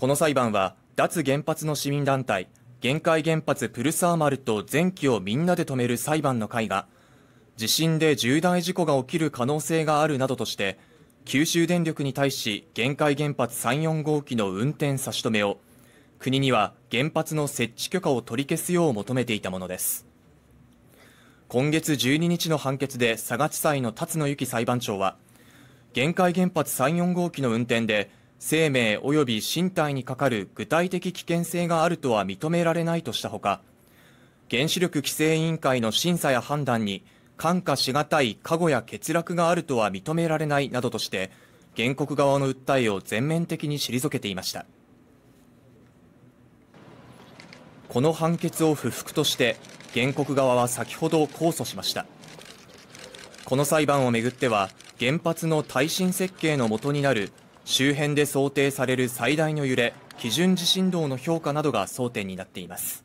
この裁判は脱原発の市民団体限界原発プルサーマルと前期をみんなで止める裁判の会が地震で重大事故が起きる可能性があるなどとして九州電力に対し限界原発3、4号機の運転差し止めを国には原発の設置許可を取り消すよう求めていたものです今月12日の判決で佐賀地裁の辰野由紀裁判長は限界原発3、4号機の運転で生命及び身体にかかる具体的危険性があるとは認められないとしたほか、原子力規制委員会の審査や判断に看過しがたい過誤や欠落があるとは認められないなどとして、原告側の訴えを全面的に退けていました。この判決を不服として、原告側は先ほど控訴しました。この裁判をめぐっては、原発の耐震設計のもとになる周辺で想定される最大の揺れ、基準地震動の評価などが争点になっています。